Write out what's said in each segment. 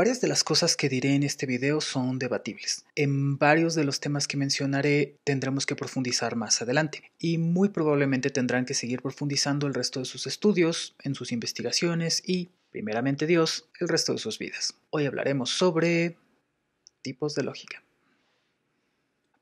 Varias de las cosas que diré en este video son debatibles. En varios de los temas que mencionaré tendremos que profundizar más adelante y muy probablemente tendrán que seguir profundizando el resto de sus estudios, en sus investigaciones y, primeramente Dios, el resto de sus vidas. Hoy hablaremos sobre tipos de lógica.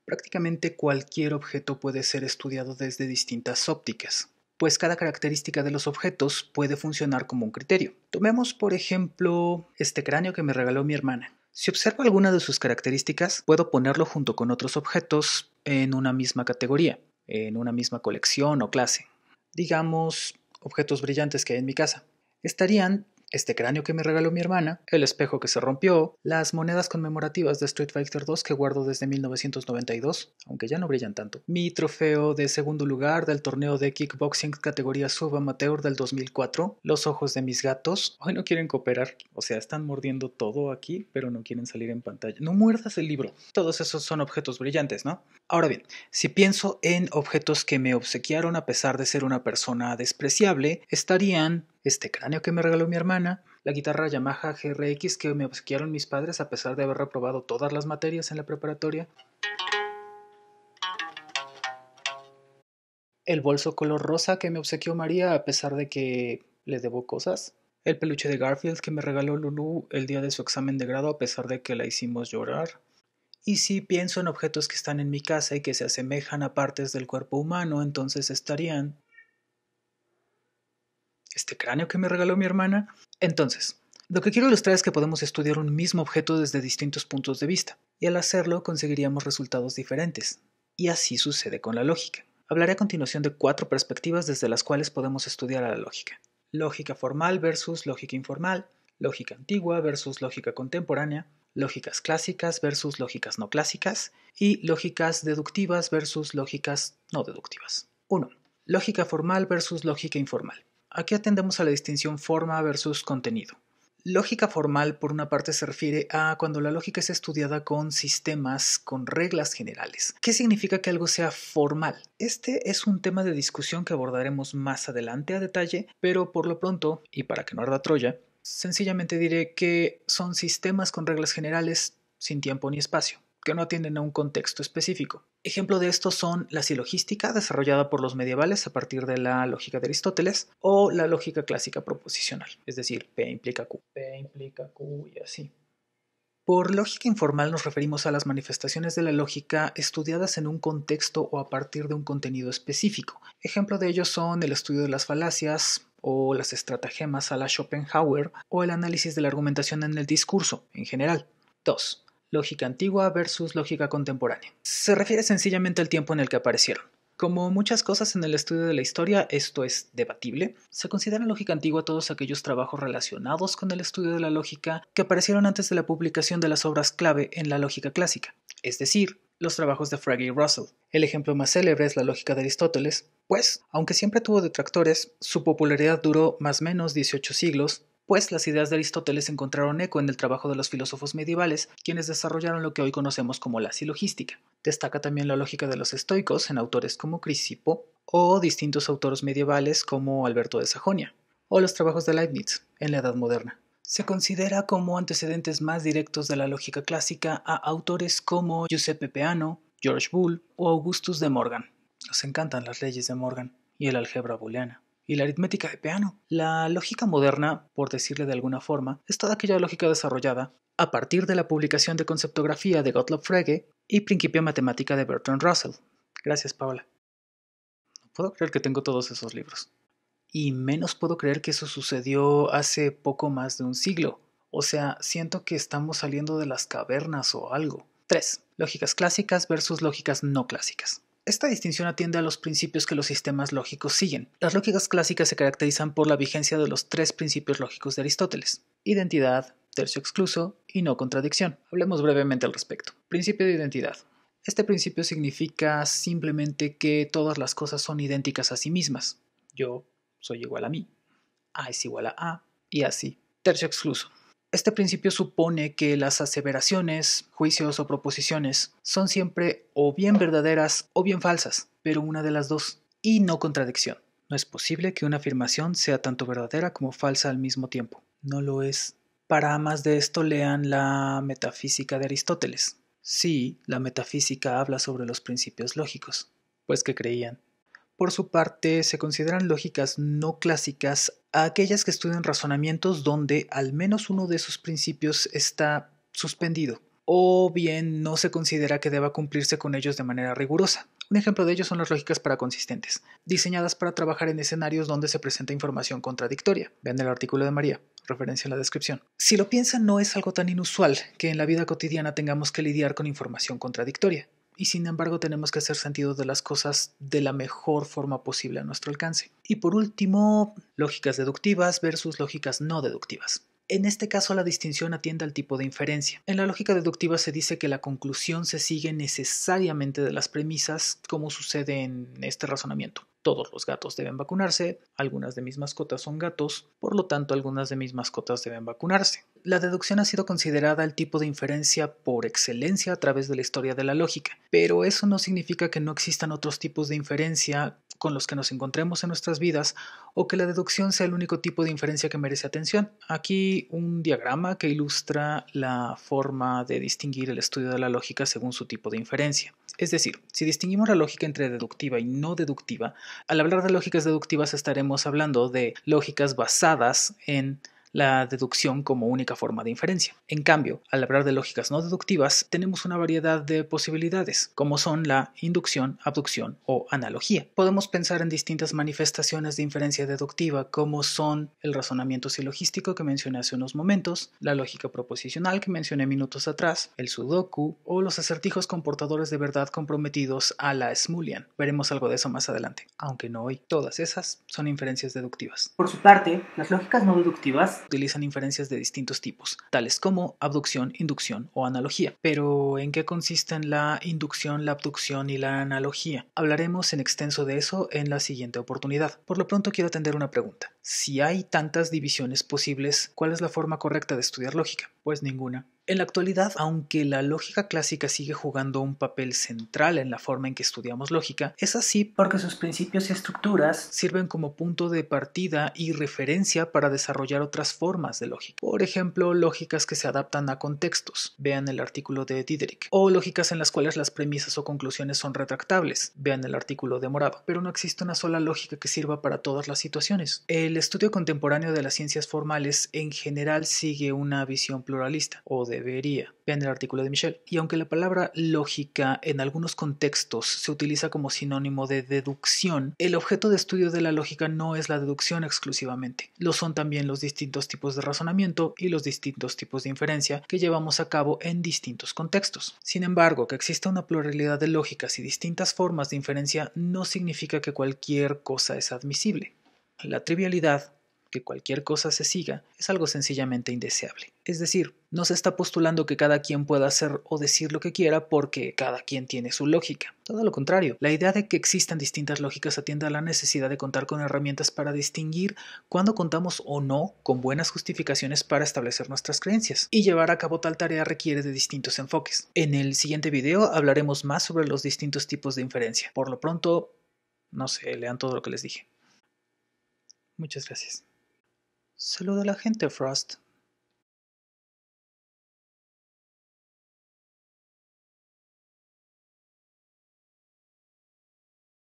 Prácticamente cualquier objeto puede ser estudiado desde distintas ópticas pues cada característica de los objetos puede funcionar como un criterio. Tomemos por ejemplo este cráneo que me regaló mi hermana. Si observo alguna de sus características, puedo ponerlo junto con otros objetos en una misma categoría, en una misma colección o clase. Digamos, objetos brillantes que hay en mi casa. Estarían este cráneo que me regaló mi hermana, el espejo que se rompió, las monedas conmemorativas de Street Fighter II que guardo desde 1992, aunque ya no brillan tanto, mi trofeo de segundo lugar del torneo de kickboxing categoría Sub-Amateur del 2004, los ojos de mis gatos, hoy no quieren cooperar, o sea, están mordiendo todo aquí, pero no quieren salir en pantalla. No muerdas el libro. Todos esos son objetos brillantes, ¿no? Ahora bien, si pienso en objetos que me obsequiaron a pesar de ser una persona despreciable, estarían este cráneo que me regaló mi hermana, la guitarra Yamaha GRX que me obsequiaron mis padres a pesar de haber reprobado todas las materias en la preparatoria, el bolso color rosa que me obsequió María a pesar de que le debo cosas, el peluche de Garfield que me regaló Lulu el día de su examen de grado a pesar de que la hicimos llorar, y si pienso en objetos que están en mi casa y que se asemejan a partes del cuerpo humano, entonces estarían este cráneo que me regaló mi hermana. Entonces, lo que quiero ilustrar es que podemos estudiar un mismo objeto desde distintos puntos de vista, y al hacerlo conseguiríamos resultados diferentes. Y así sucede con la lógica. Hablaré a continuación de cuatro perspectivas desde las cuales podemos estudiar a la lógica. Lógica formal versus lógica informal, lógica antigua versus lógica contemporánea, lógicas clásicas versus lógicas no clásicas y lógicas deductivas versus lógicas no deductivas. 1. Lógica formal versus lógica informal. Aquí atendemos a la distinción forma versus contenido. Lógica formal, por una parte, se refiere a cuando la lógica es estudiada con sistemas, con reglas generales. ¿Qué significa que algo sea formal? Este es un tema de discusión que abordaremos más adelante a detalle, pero por lo pronto, y para que no arda Troya, sencillamente diré que son sistemas con reglas generales sin tiempo ni espacio que no atienden a un contexto específico. Ejemplo de esto son la silogística, desarrollada por los medievales a partir de la lógica de Aristóteles, o la lógica clásica proposicional, es decir, P implica Q, P implica Q y así. Por lógica informal nos referimos a las manifestaciones de la lógica estudiadas en un contexto o a partir de un contenido específico. Ejemplo de ello son el estudio de las falacias o las estratagemas a la Schopenhauer o el análisis de la argumentación en el discurso en general. 2 lógica antigua versus lógica contemporánea. Se refiere sencillamente al tiempo en el que aparecieron. Como muchas cosas en el estudio de la historia, esto es debatible. Se considera lógica antigua todos aquellos trabajos relacionados con el estudio de la lógica que aparecieron antes de la publicación de las obras clave en la lógica clásica, es decir, los trabajos de Frege y Russell. El ejemplo más célebre es la lógica de Aristóteles, pues, aunque siempre tuvo detractores, su popularidad duró más o menos 18 siglos pues las ideas de Aristóteles encontraron eco en el trabajo de los filósofos medievales, quienes desarrollaron lo que hoy conocemos como la silogística. Destaca también la lógica de los estoicos en autores como Crisipo o distintos autores medievales como Alberto de Sajonia, o los trabajos de Leibniz en la Edad Moderna. Se considera como antecedentes más directos de la lógica clásica a autores como Giuseppe Peano, George Bull o Augustus de Morgan. Nos encantan las leyes de Morgan y el álgebra booleana y la aritmética de Peano. La lógica moderna, por decirle de alguna forma, es toda aquella lógica desarrollada a partir de la publicación de Conceptografía de Gottlob Frege y Principia Matemática de Bertrand Russell. Gracias, Paola. No puedo creer que tengo todos esos libros. Y menos puedo creer que eso sucedió hace poco más de un siglo. O sea, siento que estamos saliendo de las cavernas o algo. 3. Lógicas clásicas versus lógicas no clásicas. Esta distinción atiende a los principios que los sistemas lógicos siguen. Las lógicas clásicas se caracterizan por la vigencia de los tres principios lógicos de Aristóteles, identidad, tercio excluso y no contradicción. Hablemos brevemente al respecto. Principio de identidad. Este principio significa simplemente que todas las cosas son idénticas a sí mismas. Yo soy igual a mí. A es igual a A y así. Tercio excluso. Este principio supone que las aseveraciones, juicios o proposiciones son siempre o bien verdaderas o bien falsas, pero una de las dos, y no contradicción. No es posible que una afirmación sea tanto verdadera como falsa al mismo tiempo. No lo es. Para más de esto lean la metafísica de Aristóteles. Sí, la metafísica habla sobre los principios lógicos. Pues que creían por su parte, se consideran lógicas no clásicas aquellas que estudian razonamientos donde al menos uno de sus principios está suspendido, o bien no se considera que deba cumplirse con ellos de manera rigurosa. Un ejemplo de ello son las lógicas para consistentes, diseñadas para trabajar en escenarios donde se presenta información contradictoria. Vean el artículo de María, referencia en la descripción. Si lo piensan, no es algo tan inusual que en la vida cotidiana tengamos que lidiar con información contradictoria y sin embargo tenemos que hacer sentido de las cosas de la mejor forma posible a nuestro alcance. Y por último, lógicas deductivas versus lógicas no deductivas. En este caso la distinción atiende al tipo de inferencia. En la lógica deductiva se dice que la conclusión se sigue necesariamente de las premisas, como sucede en este razonamiento todos los gatos deben vacunarse, algunas de mis mascotas son gatos, por lo tanto algunas de mis mascotas deben vacunarse. La deducción ha sido considerada el tipo de inferencia por excelencia a través de la historia de la lógica, pero eso no significa que no existan otros tipos de inferencia con los que nos encontremos en nuestras vidas o que la deducción sea el único tipo de inferencia que merece atención. Aquí un diagrama que ilustra la forma de distinguir el estudio de la lógica según su tipo de inferencia. Es decir, si distinguimos la lógica entre deductiva y no deductiva, al hablar de lógicas deductivas estaremos hablando de lógicas basadas en la deducción como única forma de inferencia. En cambio, al hablar de lógicas no deductivas, tenemos una variedad de posibilidades, como son la inducción, abducción o analogía. Podemos pensar en distintas manifestaciones de inferencia deductiva, como son el razonamiento silogístico que mencioné hace unos momentos, la lógica proposicional que mencioné minutos atrás, el sudoku o los acertijos comportadores de verdad comprometidos a la Smulian. Veremos algo de eso más adelante, aunque no hoy. Todas esas son inferencias deductivas. Por su parte, las lógicas no deductivas utilizan inferencias de distintos tipos, tales como abducción, inducción o analogía. Pero, ¿en qué consisten la inducción, la abducción y la analogía? Hablaremos en extenso de eso en la siguiente oportunidad. Por lo pronto quiero atender una pregunta. Si hay tantas divisiones posibles, ¿cuál es la forma correcta de estudiar lógica? Pues ninguna. En la actualidad, aunque la lógica clásica sigue jugando un papel central en la forma en que estudiamos lógica, es así porque sus principios y estructuras sirven como punto de partida y referencia para desarrollar otras formas de lógica. Por ejemplo, lógicas que se adaptan a contextos, vean el artículo de Diederich, o lógicas en las cuales las premisas o conclusiones son retractables, vean el artículo de Morava. Pero no existe una sola lógica que sirva para todas las situaciones. El estudio contemporáneo de las ciencias formales en general sigue una visión pluralista o de debería. en el artículo de Michel. Y aunque la palabra lógica en algunos contextos se utiliza como sinónimo de deducción, el objeto de estudio de la lógica no es la deducción exclusivamente. Lo son también los distintos tipos de razonamiento y los distintos tipos de inferencia que llevamos a cabo en distintos contextos. Sin embargo, que exista una pluralidad de lógicas y distintas formas de inferencia no significa que cualquier cosa es admisible. La trivialidad que cualquier cosa se siga es algo sencillamente indeseable. Es decir, no se está postulando que cada quien pueda hacer o decir lo que quiera porque cada quien tiene su lógica. Todo lo contrario, la idea de que existan distintas lógicas atiende a la necesidad de contar con herramientas para distinguir cuándo contamos o no con buenas justificaciones para establecer nuestras creencias. Y llevar a cabo tal tarea requiere de distintos enfoques. En el siguiente video hablaremos más sobre los distintos tipos de inferencia. Por lo pronto, no sé, lean todo lo que les dije. Muchas gracias. Saluda a la gente, Frost.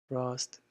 Frost.